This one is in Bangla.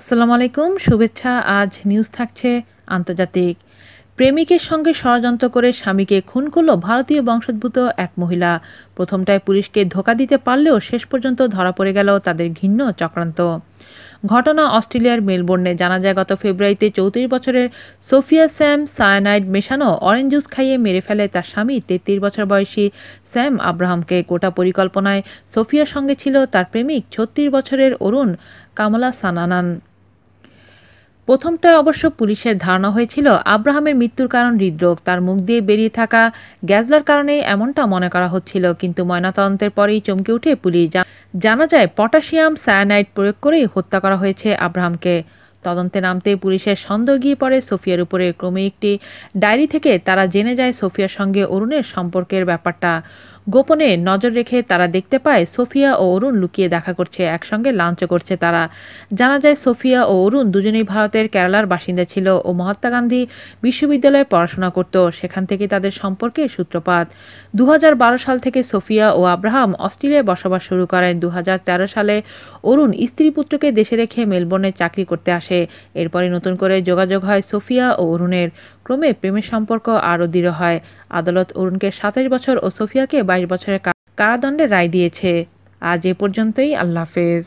আসসালামু আলাইকুম শুভেচ্ছা আজ নিউজ থাকছে আন্তর্জাতিক প্রেমিকের সঙ্গে ষড়যন্ত্র করে স্বামীকে খুন করল ভারতীয় বংশোদ্ভূত এক মহিলা প্রথমটায় পুলিশকে ধোকা দিতে পারলেও শেষ পর্যন্ত ধরা পড়ে গেল তাদের ঘিন্ন চক্রান্ত ঘটনা অস্ট্রেলিয়ার মেলবোর্নে জানা যায় গত ফেব্রুয়ারিতে চৌত্রিশ বছরের সোফিয়া স্যাম সায়ানাইড মেশানো অরেঞ্জ জুস খাইয়ে মেরে ফেলে তার স্বামী তেত্রিশ বছর বয়সী স্যাম আব্রাহামকে গোটা পরিকল্পনায় সোফিয়ার সঙ্গে ছিল তার প্রেমিক ছত্রিশ বছরের অরুণ কামলা সানানান প্রথমটায় অবশ্য পুলিশের ধারণা হয়েছিল আব্রাহামের মৃত্যুর কারণ হৃদরোগ তার মুখ দিয়ে বেরিয়ে থাকা গ্যাসলার কারণে এমনটা মনে করা হচ্ছিল কিন্তু ময়নাতদন্তের পরেই চমকে উঠে পুলিশ জানা যায় পটাশিয়াম সায়ানাইড প্রয়োগ করেই হত্যা করা হয়েছে আব্রাহামকে তদন্তে নামতে পুলিশের সন্দেহ গিয়ে পড়ে সোফিয়ার উপরে ক্রমে একটি ডায়েরি থেকে তারা জেনে যায় সোফিয়ার সঙ্গে অরুণের সম্পর্কের ব্যাপারটা গোপনে নজর রেখে তারা দেখতে পায় সোফিয়া ও অরুণ লুকিয়ে দেখা করছে একসঙ্গে লাঞ্চ করছে তারা জানা যায় সোফিয়া ও অরুণ দুজনেই ভারতের কেরালার বাসিন্দা ছিল ও মহাত্মা গান্ধী বিশ্ববিদ্যালয়ে পড়াশোনা করত সেখান থেকে তাদের সম্পর্কে সূত্রপাত দু সাল থেকে সোফিয়া ও আব্রাহাম অস্ট্রেলিয়ায় বসবাস শুরু করেন দু সালে অরুণ স্ত্রী পুত্রকে দেশে রেখে মেলবোর্নে চাকরি করতে আসে আসে এরপরে নতুন করে যোগাযোগ হয় সোফিয়া ও অরুণের ক্রমে প্রেমের সম্পর্ক আরও দৃঢ় হয় আদালত অরুণকে সাতাশ বছর ও সোফিয়াকে বাইশ বছরের কারাদণ্ডের রায় দিয়েছে আজ এ পর্যন্তই আল্লাহ হাফেজ